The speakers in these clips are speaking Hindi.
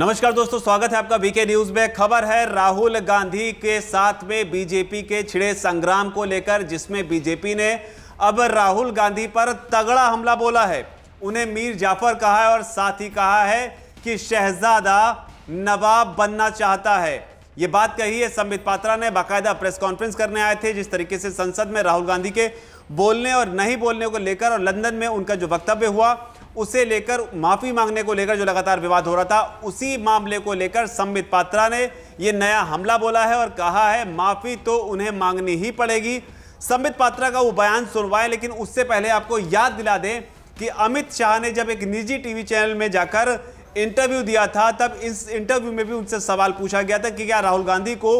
नमस्कार दोस्तों स्वागत है आपका वीके न्यूज में खबर है राहुल गांधी के साथ में बीजेपी के छिड़े संग्राम को लेकर जिसमें बीजेपी ने अब राहुल गांधी पर तगड़ा हमला बोला है उन्हें मीर जाफर कहा है और साथ ही कहा है कि शहजादा नवाब बनना चाहता है ये बात कही है संबित पात्रा ने बाकायदा प्रेस कॉन्फ्रेंस करने आए थे जिस तरीके से संसद में राहुल गांधी के बोलने और नहीं बोलने को लेकर और लंदन में उनका जो वक्तव्य हुआ उसे लेकर माफ़ी मांगने को लेकर जो लगातार विवाद हो रहा था उसी मामले को लेकर संबित पात्रा ने यह नया हमला बोला है और कहा है माफ़ी तो उन्हें मांगनी ही पड़ेगी संबित पात्रा का वो बयान सुनवाए लेकिन उससे पहले आपको याद दिला दें कि अमित शाह ने जब एक निजी टीवी चैनल में जाकर इंटरव्यू दिया था तब इस इंटरव्यू में भी उनसे सवाल पूछा गया था कि क्या राहुल गांधी को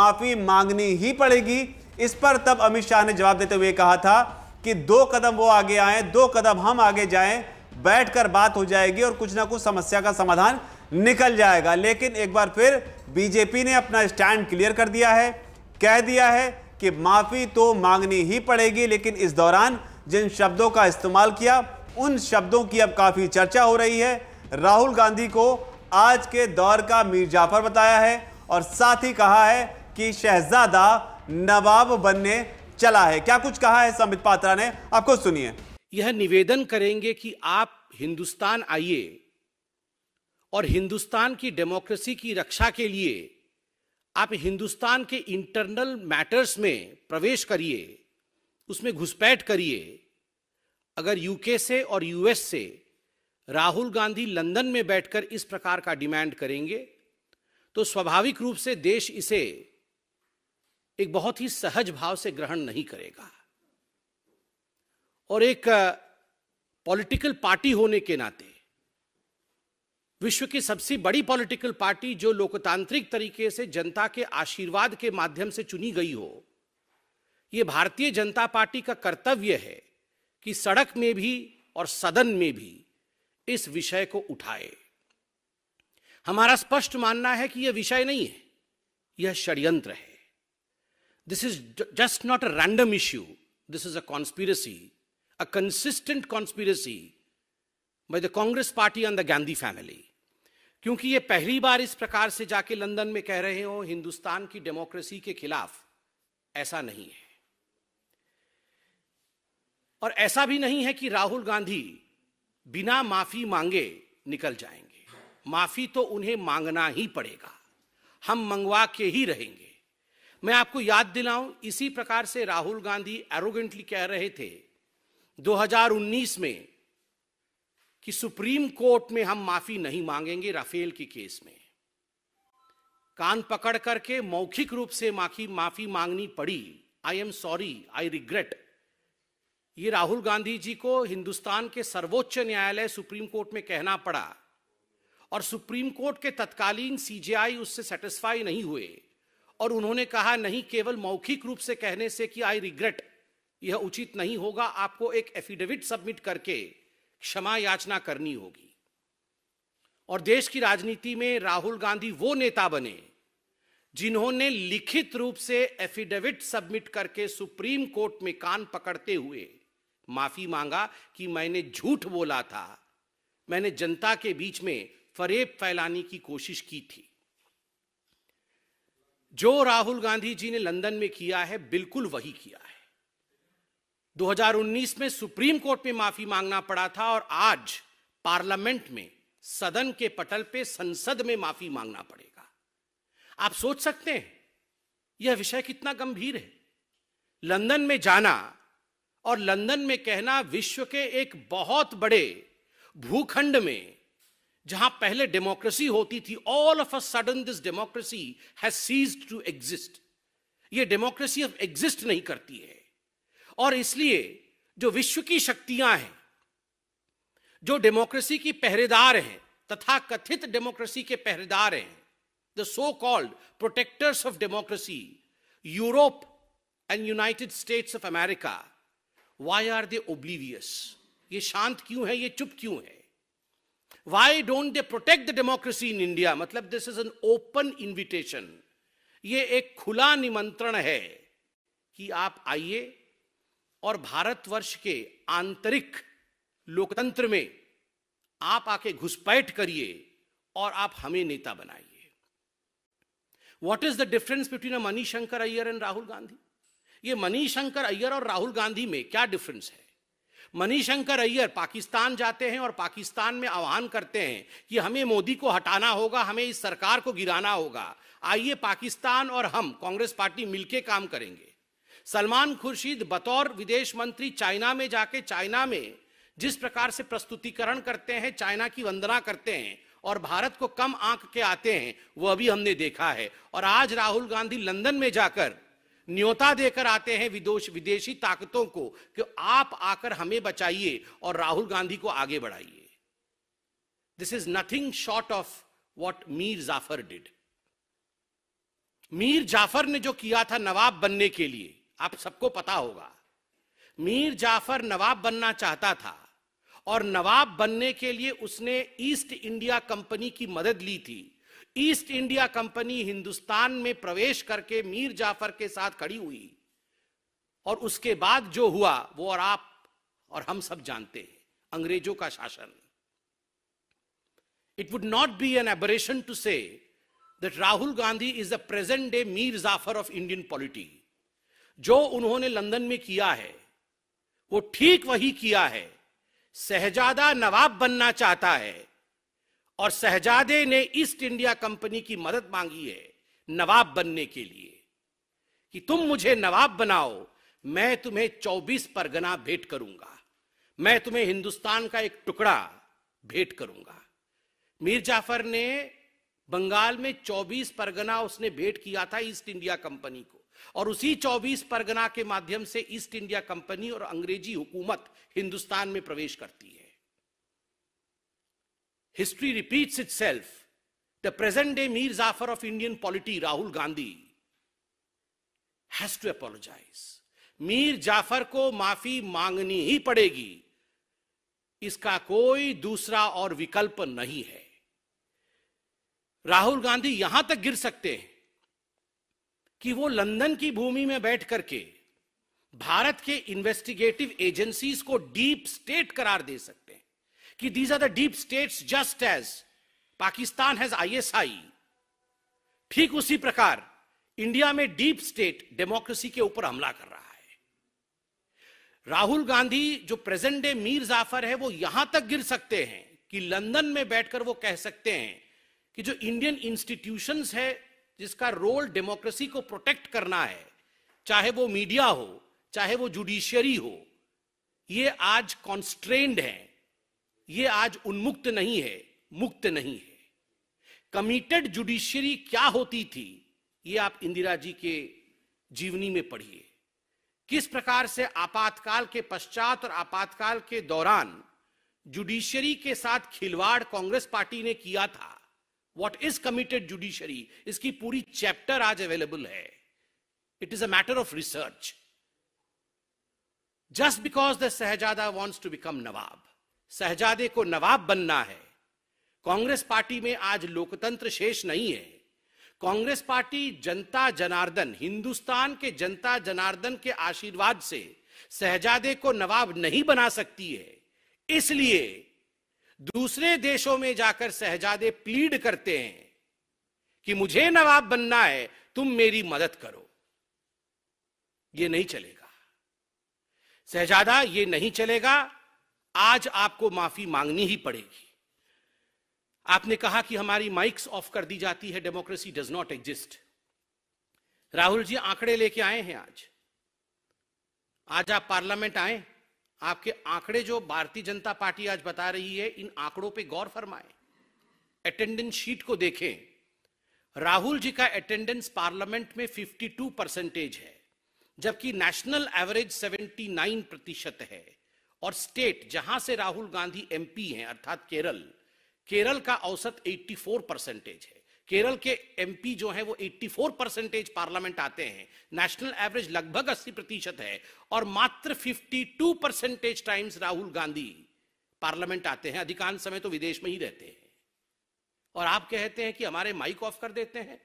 माफ़ी मांगनी ही पड़ेगी इस पर तब अमित शाह ने जवाब देते हुए कहा था कि दो कदम वो आगे आए दो कदम हम आगे जाएं बैठकर बात हो जाएगी और कुछ ना कुछ समस्या का समाधान निकल जाएगा लेकिन एक बार फिर बीजेपी ने अपना स्टैंड क्लियर कर दिया है कह दिया है कि माफ़ी तो मांगनी ही पड़ेगी लेकिन इस दौरान जिन शब्दों का इस्तेमाल किया उन शब्दों की अब काफ़ी चर्चा हो रही है राहुल गांधी को आज के दौर का मीर जाफर बताया है और साथ ही कहा है कि शहजादा नवाब बनने चला है क्या कुछ कहा है संबित पात्रा ने आपको सुनिए यह निवेदन करेंगे कि आप हिंदुस्तान आइए और हिंदुस्तान की डेमोक्रेसी की रक्षा के लिए आप हिंदुस्तान के इंटरनल मैटर्स में प्रवेश करिए उसमें घुसपैठ करिए अगर यूके से और यूएस से राहुल गांधी लंदन में बैठकर इस प्रकार का डिमांड करेंगे तो स्वाभाविक रूप से देश इसे एक बहुत ही सहज भाव से ग्रहण नहीं करेगा और एक पॉलिटिकल पार्टी होने के नाते विश्व की सबसे बड़ी पॉलिटिकल पार्टी जो लोकतांत्रिक तरीके से जनता के आशीर्वाद के माध्यम से चुनी गई हो यह भारतीय जनता पार्टी का कर्तव्य है कि सड़क में भी और सदन में भी इस विषय को उठाए हमारा स्पष्ट मानना है कि यह विषय नहीं है यह षड्यंत्र है this is just not a random issue this is a conspiracy a consistent conspiracy by the Congress party and the Gandhi family. क्योंकि ये पहली बार इस प्रकार से जाके लंदन में कह रहे हो हिंदुस्तान की डेमोक्रेसी के खिलाफ ऐसा नहीं है और ऐसा भी नहीं है कि राहुल गांधी बिना माफी मांगे निकल जाएंगे माफी तो उन्हें मांगना ही पड़ेगा हम मंगवा के ही रहेंगे मैं आपको याद दिलाऊं इसी प्रकार से राहुल गांधी एरोगेंटली कह रहे थे 2019 में कि सुप्रीम कोर्ट में हम माफी नहीं मांगेंगे राफेल के केस में कान पकड़ करके मौखिक रूप से माफी माफी मांगनी पड़ी I am sorry I regret ये राहुल गांधी जी को हिंदुस्तान के सर्वोच्च न्यायालय सुप्रीम कोर्ट में कहना पड़ा और सुप्रीम कोर्ट के तत्कालीन सीजेआई उससे सेटिस्फाई नहीं हुए और उन्होंने कहा नहीं केवल मौखिक रूप से कहने से कि आई रिग्रेट यह उचित नहीं होगा आपको एक एफिडेविट सबमिट करके क्षमा याचना करनी होगी और देश की राजनीति में राहुल गांधी वो नेता बने जिन्होंने लिखित रूप से एफिडेविट सबमिट करके सुप्रीम कोर्ट में कान पकड़ते हुए माफी मांगा कि मैंने झूठ बोला था मैंने जनता के बीच में फरेब फैलाने की कोशिश की थी जो राहुल गांधी जी ने लंदन में किया है बिल्कुल वही किया 2019 में सुप्रीम कोर्ट में माफी मांगना पड़ा था और आज पार्लियामेंट में सदन के पटल पे संसद में माफी मांगना पड़ेगा आप सोच सकते हैं यह विषय कितना गंभीर है लंदन में जाना और लंदन में कहना विश्व के एक बहुत बड़े भूखंड में जहां पहले डेमोक्रेसी होती थी all of a sudden this democracy has cease to exist ये डेमोक्रेसी अब एग्जिस्ट नहीं करती है और इसलिए जो विश्व की शक्तियां हैं जो डेमोक्रेसी की पहरेदार हैं तथा कथित डेमोक्रेसी के पहरेदार हैं the so called protectors of democracy Europe and United States of America why are they oblivious ये शांत क्यों है ये चुप क्यों है why don't they protect the democracy in India मतलब this is an open invitation ये एक खुला निमंत्रण है कि आप आइए और भारतवर्ष के आंतरिक लोकतंत्र में आप आके घुसपैठ करिए और आप हमें नेता बनाइए what is the difference between a Mani Shankar Aiyar and Rahul Gandhi ये मनी शंकर अय्यर और राहुल गांधी में क्या डिफरेंस है मनी शंकर अय्यर पाकिस्तान जाते हैं और पाकिस्तान में आह्वान करते हैं कि हमें मोदी को हटाना होगा हमें इस सरकार को गिराना होगा आइए पाकिस्तान और हम कांग्रेस पार्टी मिलकर काम करेंगे सलमान खुर्शीद बतौर विदेश मंत्री चाइना में जाके चाइना में जिस प्रकार से प्रस्तुतिकरण करते हैं चाइना की वंदना करते हैं और भारत को कम आंक के आते हैं वो अभी हमने देखा है और आज राहुल गांधी लंदन में जाकर न्योता देकर आते हैं विदोष विदेशी ताकतों को कि आप आकर हमें बचाइए और राहुल गांधी को आगे बढ़ाइए this is nothing short of what Mir Jafar did Mir Jafar ने जो किया था नवाब बनने के लिए आप सबको पता होगा मीर जाफर नवाब बनना चाहता था और नवाब बनने के लिए उसने ईस्ट इंडिया कंपनी की मदद ली थी ईस्ट इंडिया कंपनी हिंदुस्तान में प्रवेश करके मीर जाफर के साथ खड़ी हुई और उसके बाद जो हुआ वो और आप और हम सब जानते हैं अंग्रेजों का शासन it would not be an aberration to say that Rahul Gandhi is the present day Mir Jafar of Indian polity जो उन्होंने लंदन में किया है वो ठीक वही किया है सहजादा नवाब बनना चाहता है और सहजादे ने ईस्ट इंडिया कंपनी की मदद मांगी है नवाब बनने के लिए कि तुम मुझे नवाब बनाओ मैं तुम्हें 24 परगना भेंट करूंगा मैं तुम्हें हिंदुस्तान का एक टुकड़ा भेंट करूंगा मीर जाफर ने बंगाल में 24 परगना उसने भेंट किया था ईस्ट इंडिया कंपनी को और उसी 24 परगना के माध्यम से ईस्ट इंडिया कंपनी और अंग्रेजी हुकूमत हिंदुस्तान में प्रवेश करती है history repeats itself the present day Mir Jafar of Indian polity Rahul Gandhi has to apologize Mir Jafar को माफी मांगनी ही पड़ेगी इसका कोई दूसरा और विकल्प नहीं है राहुल गांधी यहां तक गिर सकते हैं कि वो लंदन की भूमि में बैठ करके भारत के इन्वेस्टिगेटिव एजेंसीज को डीप स्टेट करार दे सकते हैं कि these are the deep states just as Pakistan has ISI ठीक उसी प्रकार इंडिया में डीप स्टेट डेमोक्रेसी के ऊपर हमला कर रहा है राहुल गांधी जो प्रेजेंट डे मीर जाफर है वो यहां तक गिर सकते हैं कि लंदन में बैठकर वो कह सकते हैं कि जो इंडियन इंस्टीट्यूशंस है जिसका रोल डेमोक्रेसी को प्रोटेक्ट करना है चाहे वो मीडिया हो चाहे वो जुडिशियरी हो ये आज कॉन्स्ट्रेंड है ये आज उन्मुक्त नहीं है मुक्त नहीं है कमिटेड जुडिशियरी क्या होती थी ये आप इंदिरा जी के जीवनी में पढ़िए किस प्रकार से आपातकाल के पश्चात और आपातकाल के दौरान जुडिशियरी के साथ खिलवाड़ कांग्रेस पार्टी ने किया था वॉट इज कमिटेड जुडिशरी इसकी पूरी चैप्टर आज अवेलेबल है it is a matter of research just because the सहजादा वॉन्ट्स टू बिकम नवाब सहजादे को नवाब बनना है कांग्रेस पार्टी में आज लोकतंत्र शेष नहीं है कांग्रेस पार्टी जनता जनार्दन हिंदुस्तान के जनता जनार्दन के आशीर्वाद से सहजादे को नवाब नहीं बना सकती है इसलिए दूसरे देशों में जाकर सहजादे प्लीड करते हैं कि मुझे नवाब बनना है तुम मेरी मदद करो ये नहीं चलेगा सहजादा ये नहीं चलेगा आज आपको माफी मांगनी ही पड़ेगी आपने कहा कि हमारी माइक्स ऑफ कर दी जाती है democracy does not exist Rahul ji आंकड़े लेके आए हैं आज आज आप पार्लियामेंट आए आपके आंकड़े जो भारतीय जनता पार्टी आज बता रही है इन आंकड़ों पे गौर फरमाएं अटेंडेंस शीट को देखें राहुल जी का अटेंडेंस पार्लियामेंट में 52 परसेंटेज है जबकि नेशनल एवरेज 79 प्रतिशत है और स्टेट जहां से राहुल गांधी एमपी हैं अर्थात केरल केरल का औसत 84 परसेंटेज है केरल के एमपी जो है वो 84 परसेंटेज पार्लियामेंट आते हैं नेशनल एवरेज लगभग 80 प्रतिशत है और मात्र 52 percentage times Rahul Gandhi parliament आते हैं अधिकांश समय तो विदेश में ही रहते हैं और आप कहते हैं कि हमारे माइक ऑफ कर देते हैं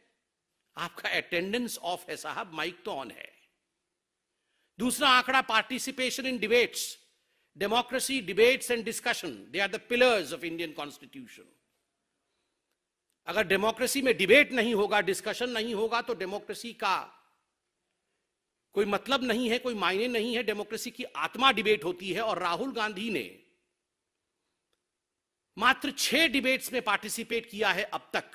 आपका अटेंडेंस ऑफ है साहब माइक तो ऑन है दूसरा आंकड़ा participation in debates democracy debates and discussion they are the pillars of Indian constitution अगर डेमोक्रेसी में डिबेट नहीं होगा डिस्कशन नहीं होगा तो डेमोक्रेसी का कोई मतलब नहीं है कोई मायने नहीं है डेमोक्रेसी की आत्मा डिबेट होती है और राहुल गांधी ने मात्र छह डिबेट्स में पार्टिसिपेट किया है अब तक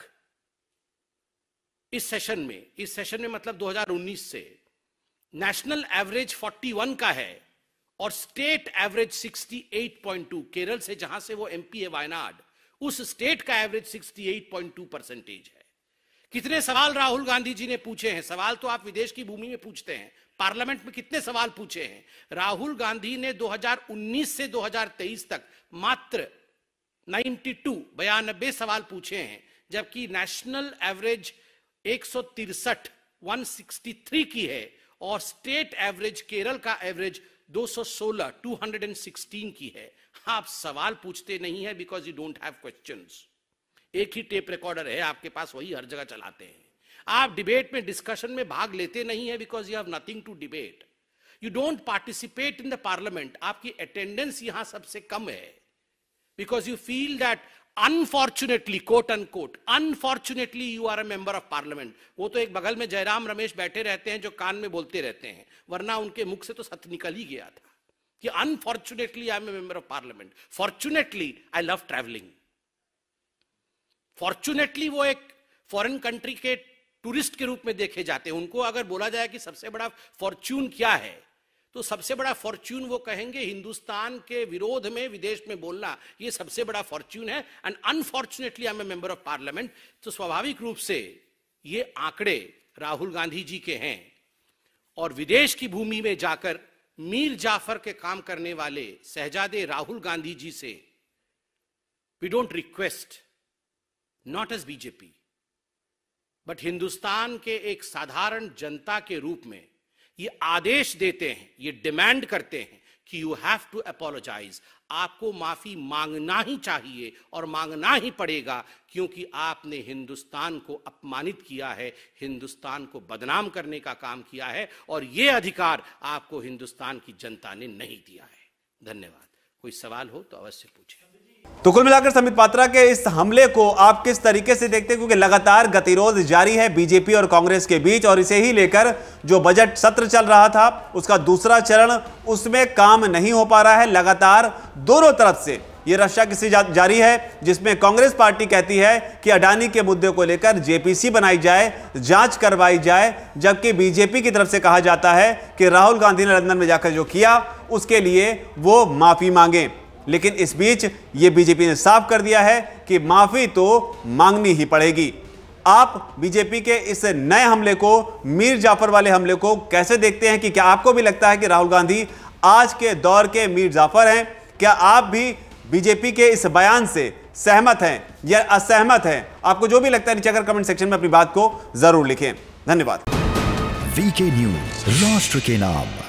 इस सेशन में इस सेशन में मतलब 2019 से नेशनल एवरेज 41 का है और स्टेट एवरेज 68.2 केरल से जहां से वो एमपी है वायनाड उस स्टेट का एवरेज 68.2 परसेंटेज है कितने सवाल राहुल गांधी जी ने पूछे हैं सवाल तो आप विदेश की भूमि में पूछते हैं पार्लियामेंट में कितने सवाल पूछे हैं राहुल गांधी ने 2019 से 2023 तक मात्र 92 बयानबे सवाल पूछे हैं जबकि नेशनल एवरेज एक सौ की है और स्टेट एवरेज केरल का एवरेज 216 216 की है आप सवाल पूछते नहीं है because you don't have questions एक ही टेप रिकॉर्डर है आपके पास वही हर जगह चलाते हैं आप डिबेट में डिस्कशन में भाग लेते नहीं है because you have nothing to debate you don't participate in the parliament आपकी अटेंडेंस यहां सबसे कम है because you feel that unfortunately quote and quote unfortunately you are a member of parliament वो तो एक बगल में जयराम रमेश बैठे रहते हैं जो कान में बोलते रहते हैं वरना उनके मुख से तो सत निकल ही गया था कि unfortunately I am a member of parliament fortunately I love travelling fortunately वो एक फॉरेन कंट्री के टूरिस्ट के रूप में देखे जाते हैं उनको अगर बोला जाए कि सबसे बड़ा फॉर्च्यून क्या है तो सबसे बड़ा फॉर्च्यून वो कहेंगे हिंदुस्तान के विरोध में विदेश में बोलना ये सबसे बड़ा फॉर्च्यून है and unfortunately I am member of parliament तो स्वाभाविक रूप से ये आंकड़े राहुल गांधी जी के हैं और विदेश की भूमि में जाकर मीर जाफर के काम करने वाले सहजादे राहुल गांधी जी से we don't request not as BJP but Hindustan के एक साधारण जनता के रूप में ये आदेश देते हैं ये डिमांड करते हैं कि यू हैव टू अपोलोजाइज आपको माफी मांगना ही चाहिए और मांगना ही पड़ेगा क्योंकि आपने हिंदुस्तान को अपमानित किया है हिंदुस्तान को बदनाम करने का काम किया है और ये अधिकार आपको हिंदुस्तान की जनता ने नहीं दिया है धन्यवाद कोई सवाल हो तो अवश्य पूछे तो कुल मिलाकर समित पात्रा के इस हमले को आप किस तरीके से देखते हैं क्योंकि लगातार गतिरोध जारी है बीजेपी और कांग्रेस के बीच और इसे ही लेकर जो बजट सत्र चल रहा था उसका दूसरा चरण उसमें काम नहीं हो पा रहा है लगातार दोनों तरफ से ये जा, जारी है जिसमें कांग्रेस पार्टी कहती है कि अडानी के मुद्दे को लेकर जेपीसी बनाई जाए जांच करवाई जाए जबकि बीजेपी की तरफ से कहा जाता है कि राहुल गांधी ने लंदन में जाकर जो किया उसके लिए वो माफ़ी मांगें लेकिन इस बीच ये बीजेपी ने साफ कर दिया है कि माफी तो मांगनी ही पड़ेगी आप बीजेपी के इस नए हमले को मीर जाफर वाले हमले को कैसे देखते हैं कि क्या आपको भी लगता है कि राहुल गांधी आज के दौर के मीर जाफर हैं क्या आप भी बीजेपी के इस बयान से सहमत हैं या असहमत हैं आपको जो भी लगता है नीचे कमेंट सेक्शन में अपनी बात को जरूर लिखें धन्यवाद वीके न्यूज राष्ट्र के नाम